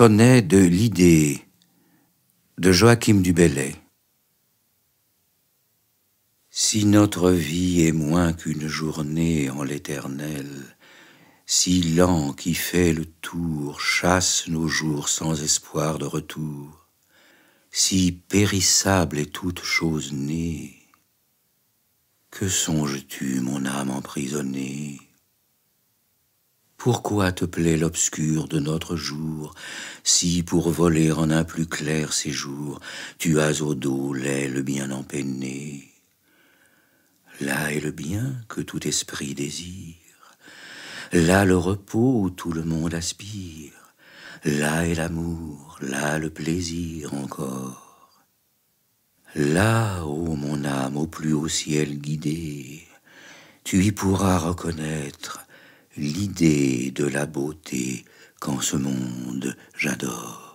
Sonnet de l'idée de Joachim du Bellay. Si notre vie est moins qu'une journée en l'éternel, si l'an qui fait le tour chasse nos jours sans espoir de retour, si périssable est toute chose née, que songes-tu, mon âme emprisonnée pourquoi te plaît l'obscur de notre jour, si pour voler en un plus clair séjour, tu as au dos l'aile bien empennée Là est le bien que tout esprit désire, là le repos où tout le monde aspire, là est l'amour, là le plaisir encore. Là, ô mon âme, au plus haut ciel guidée, tu y pourras reconnaître l'idée de la beauté qu'en ce monde j'adore.